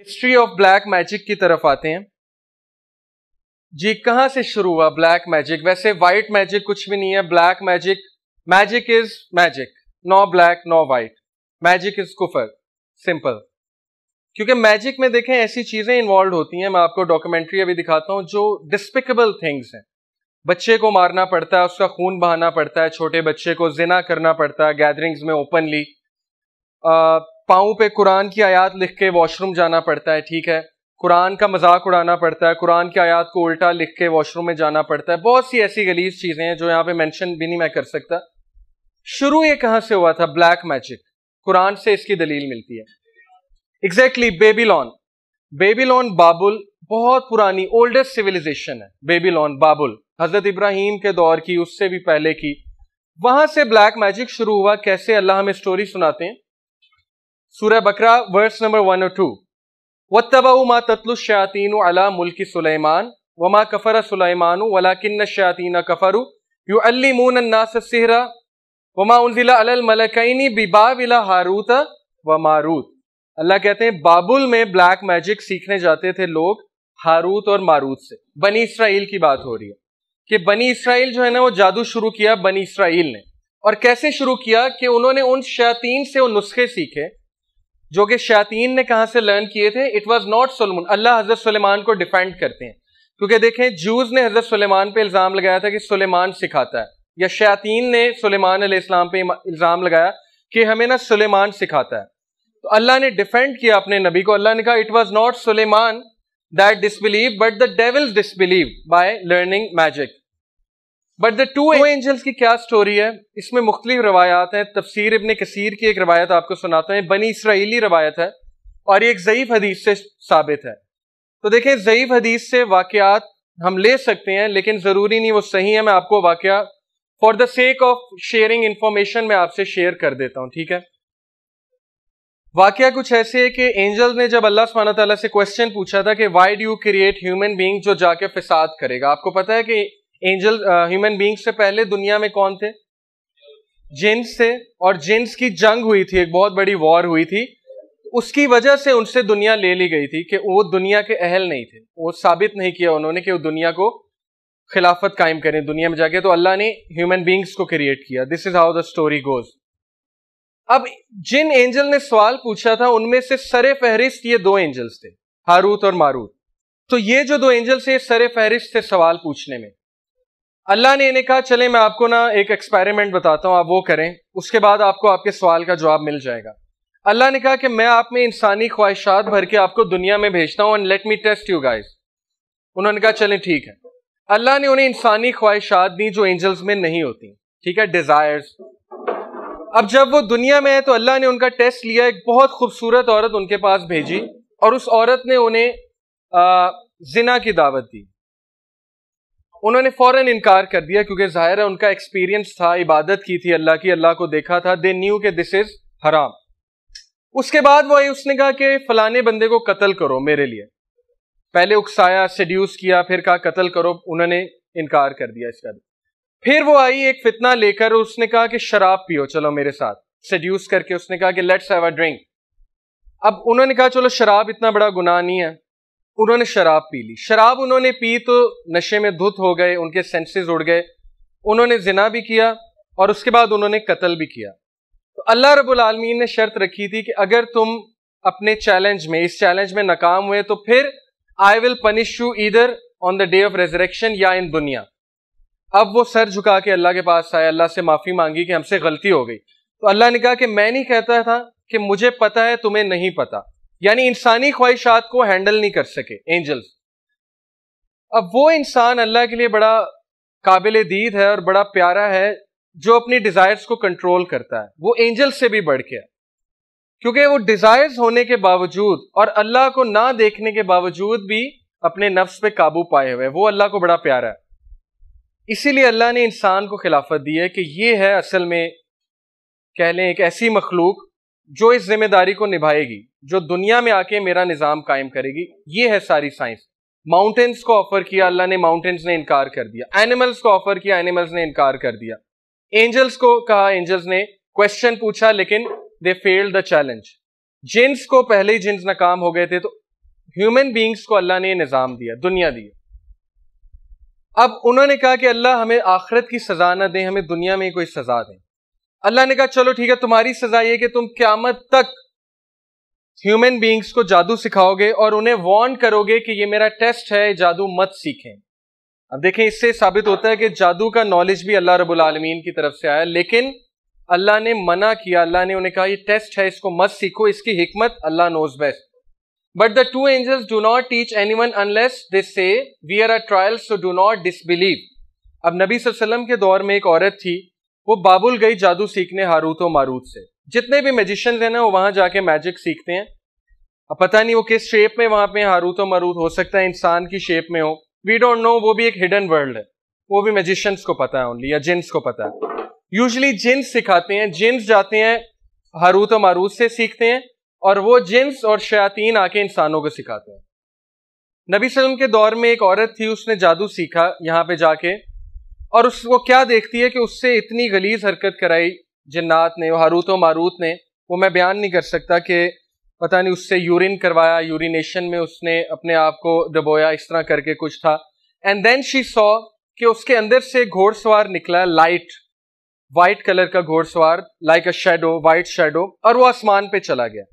history of black magic की तरफ आते हैं जी कहां से शुरू हुआ ब्लैक मैजिक वैसे व्हाइट मैजिक कुछ भी नहीं है black magic magic is magic no black no white magic is कुफर सिंपल क्योंकि मैजिक में देखें ऐसी चीजें इन्वॉल्व होती हैं मैं आपको डॉक्यूमेंट्री अभी दिखाता हूं जो डिस्पिकेबल थिंग्स हैं बच्चे को मारना पड़ता है उसका खून बहाना पड़ता है छोटे बच्चे को जिना करना पड़ता है गैदरिंग्स में ओपनली पाँव पे कुरान की आयात लिख के वॉशरूम जाना पड़ता है ठीक है कुरान का मजाक उड़ाना पड़ता है कुरान की आयात को उल्टा लिख के वॉशरूम में जाना पड़ता है बहुत सी ऐसी गलीज चीज़ें हैं जो यहाँ पे मेंशन भी नहीं मैं कर सकता शुरू ये कहाँ से हुआ था ब्लैक मैजिक कुरान से इसकी दलील मिलती है एग्जैक्टली बेबीलोन बेबीलोन बाबुल बहुत पुरानी ओल्डेस्ट सिविलाइजेशन है बेबीलोन बाबुल हजरत इब्राहिम के दौर की उससे भी पहले की वहां से ब्लैक मैजिक शुरू हुआ कैसे अल्लाह हमें स्टोरी सुनाते हैं सूर्य बकरा वर्स नंबर वन और टू मा वतबा शयातीन अला मुल्क सुलेमान वमा कफ़र सुलेमान वला किन्न शयातीन शातीन कफ़रू यू अल्लिमून नासरा वमा उनजिला अल मलकैनी बिबाविला हारूत व मारूत अल्लाह कहते हैं बाबुल में ब्लैक मैजिक सीखने जाते थे लोग हारूत और मारूत से बनी इसराइल की बात हो रही है कि बनी इसराइल जो है ना वो जादू शुरू किया बनी इसराइल ने और कैसे शुरू किया कि उन्होंने उन शयातीन से वो नुस्खे सीखे जो कि शयातीन ने कहा से लर्न किए थे it was not Solomon Allah Hazrat Sulaiman को डिफेंड करते हैं क्योंकि देखें जूज ने हजरत सलेमान पे इल्ज़ाम लगाया था कि सुलेमान सिखाता है या शयातीन ने सुलेमान इस्लाम पे इल्ज़ाम लगाया कि हमें ना सुलेमान सिखाता है तो अल्लाह ने डिफेंड किया अपने नबी को अल्लाह ने कहा it was not Sulaiman that disbelieve but the devils disbelieve by learning magic but the two angels की क्या स्टोरी है इसमें मुख्तलिफ रवायात हैं तफसीर इबन कसीर की एक रवायत आपको सुनाते हैं बनी इसराइली रवायत है और ये एक ज़यीफ़ हदीस से साबित है तो देखें ज़यीफ़ हदीस से वाक़ात हम ले सकते हैं लेकिन ज़रूरी नहीं वो सही है मैं आपको वाक़ for the sake of sharing information मैं आपसे शेयर कर देता हूँ ठीक है वाक्य कुछ ऐसे है कि एंजल ने जब अल्लाह सुबहाना तला से क्वेश्चन पूछा था कि why do create human being जो जाके फिसाद करेगा आपको पता है कि एंजल ह्यूमन बींग्स से पहले दुनिया में कौन थे जेंट्स थे और जेंट्स की जंग हुई थी एक बहुत बड़ी वॉर हुई थी उसकी वजह से उनसे दुनिया ले ली गई थी कि वो दुनिया के अहल नहीं थे वो साबित नहीं किया उन्होंने कि वो दुनिया को खिलाफत कायम करें दुनिया में जाके तो अल्लाह ने ह्यूमन बींग्स को क्रिएट किया this is how the story goes अब जिन एंजल ने सवाल पूछा था उनमें से सरे फहरिस्त ये दो एंजल्स थे हारूत और मारूत तो ये जो दो एंजल्स थे सरे फहरिस्त थे सवाल पूछने में अल्लाह ने इन्हें कहा चले मैं आपको ना एक एक्सपेरिमेंट बताता हूँ आप वो करें उसके बाद आपको आपके सवाल का जवाब मिल जाएगा अल्लाह ने कहा कि मैं आप में इंसानी ख्वाहिशात भर के आपको दुनिया में भेजता हूँ and let me test you guys उन्होंने कहा चले ठीक है अल्लाह ने उन्हें इंसानी ख्वाहिशात दी जो एंजल्स में नहीं होती ठीक है डिज़ायर्स अब जब वो दुनिया में है तो अल्लाह ने उनका टेस्ट लिया एक बहुत खूबसूरत औरत उनके पास भेजी और उस औरत ने उन्हें जिना की दावत दी उन्होंने फ़ौरन इनकार कर दिया क्योंकि ज़ाहिर है उनका एक्सपीरियंस था इबादत की थी अल्लाह की अल्लाह को देखा था दे न्यू के दिस इज़ हराम उसके बाद वो आई उसने कहा कि फलाने बंदे को कत्ल करो मेरे लिए पहले उकसाया सेड्यूस किया फिर कहा कत्ल करो उन्होंने इनकार कर दिया इसका भी फिर वो आई एक फितना लेकर उसने कहा कि शराब पियो चलो मेरे साथ सेड्यूस करके उसने कहा कि लेट्स हैव अ ड्रिंक अब उन्होंने कहा चलो शराब इतना बड़ा गुनाह नहीं है उन्होंने शराब पी ली शराब उन्होंने पी तो नशे में धुत हो गए उनके सेंसेस उड़ गए उन्होंने जिना भी किया और उसके बाद उन्होंने कत्ल भी किया तो अल्लाह रब्बुल आलमीन ने शर्त रखी थी कि अगर तुम अपने चैलेंज में इस चैलेंज में नाकाम हुए तो फिर I will punish you either on the day of resurrection या इन दुनिया अब वो सर झुका के अल्लाह के पास आए अल्लाह से माफ़ी मांगी कि हमसे गलती हो गई तो अल्लाह ने कहा कि मैं नहीं कहता था कि मुझे पता है तुम्हें नहीं पता यानी इंसानी ख्वाहिशात को हैंडल नहीं कर सके एंजल्स अब वो इंसान अल्लाह के लिए बड़ा काबिल दीद है और बड़ा प्यारा है जो अपनी डिज़ायर्स को कंट्रोल करता है वो एंजल्स से भी बढ़ गया क्योंकि वो डिज़ायर्स होने के बावजूद और अल्लाह को ना देखने के बावजूद भी अपने नफ्स पे काबू पाए हुए वो अल्लाह को बड़ा प्यारा है इसीलिए अल्लाह ने इंसान को खिलाफत दी है कि ये है असल में कह लें एक ऐसी मखलूक जो इस जिम्मेदारी को निभाएगी जो दुनिया में आके मेरा निज़ाम कायम करेगी ये है सारी साइंस माउंटेन्स को ऑफर किया अल्लाह ने माउंटेन्स ने इनकार कर दिया एनिमल्स को ऑफर किया एनिमल्स ने इनकार कर दिया एंजल्स को कहा एंजल्स ने क्वेश्चन पूछा लेकिन दे फेल्ड द चैलेंज जिन्स को पहले ही जिन्स नाकाम हो गए थे तो ह्यूमन बींग्स को अल्लाह ने निज़ाम दिया दुनिया दी अब उन्होंने कहा कि अल्लाह हमें आखिरत की सजा ना दें हमें दुनिया में कोई सजा दें अल्लाह ने कहा चलो ठीक है तुम्हारी सजा ये कि तुम क्यामत तक ह्यूमन बींग्स को जादू सिखाओगे और उन्हें वॉर्न करोगे कि ये मेरा टेस्ट है जादू मत सीखें अब देखें इससे साबित होता है कि जादू का नॉलेज भी अल्लाह रबुल आलमीन की तरफ से आया लेकिन अल्लाह ने मना किया अल्लाह ने उन्हें कहा ये टेस्ट है इसको मत सीखो इसकी हिकमत Allah knows best but the two angels do not teach anyone unless this say we are a trials so do not disbelieve अब नबी वसल्लम के दौर में एक औरत थी वो बाबुल गई जादू सीखने हारूत और मारूत से जितने भी मैजिशियंस हैं ना वो वहां जाके मैजिक सीखते हैं अब पता नहीं वो किस शेप में वहां पे और मारूत हो सकता है इंसान की शेप में हो वी डोंट नो वो भी एक हिडन वर्ल्ड है वो भी मैजिशियंस को पता है ओनली या जिन्स को पता है यूजली जिन्स सिखाते हैं जिन्स जाते हैं और मारूत से सीखते हैं और वो जिन्स और शयातीन आके इंसानों को सिखाते हैं नबी सलम के दौर में एक औरत थी उसने जादू सीखा यहाँ पे जाके और उसको क्या देखती है कि उससे इतनी गलीज हरकत कराई जन्नात ने हारूत और मारूत ने वो मैं बयान नहीं कर सकता कि पता नहीं उससे यूरिन करवाया यूरिनेशन में उसने अपने आप को दबोया इस तरह करके कुछ था एंड देन शी सॉ कि उसके अंदर से घोड़सवार निकला लाइट वाइट कलर का घोड़सवार like a shadow white shadow और वो आसमान पे चला गया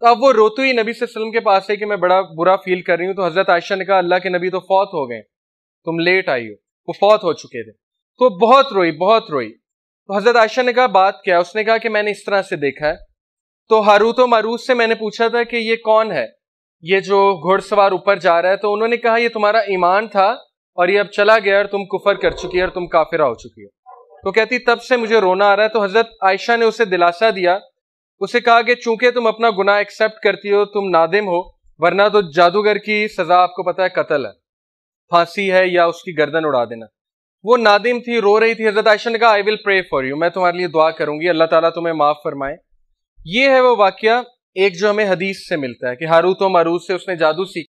तो अब वो रोती ही नबी सेम के पास है कि मैं बड़ा बुरा फील कर रही हूँ तो हज़रत आयशा ने कहा अल्लाह के नबी तो फौत हो गए तुम लेट आई हो वो फौत हो चुके थे तो बहुत रोई बहुत रोई तो हजरत आयशा ने कहा बात क्या उसने कहा कि मैंने इस तरह से देखा है तो हारूत और मारूस से मैंने पूछा था कि ये कौन है ये जो घुड़सवार ऊपर जा रहा है तो उन्होंने कहा ये तुम्हारा ईमान था और ये अब चला गया और तुम कुफर कर चुकी है और तुम काफिरा हो चुकी हो तो कहती तब से मुझे रोना आ रहा है तो हजरत आयशा ने उसे दिलासा दिया उसे कहा कि चूंकि तुम अपना गुनाह एक्सेप्ट करती हो तुम नादिम हो वरना तो जादूगर की सजा आपको पता है कत्ल है फांसी है या उसकी गर्दन उड़ा देना वो नादिम थी रो रही थी हजरत आयशा ने कहा I will pray for you मैं तुम्हारे लिए दुआ करूंगी अल्लाह ताला तुम्हें माफ़ फरमाए ये है वो वाक्य एक जो हमें हदीस से मिलता है कि हारूत और मारूत से उसने जादू सीख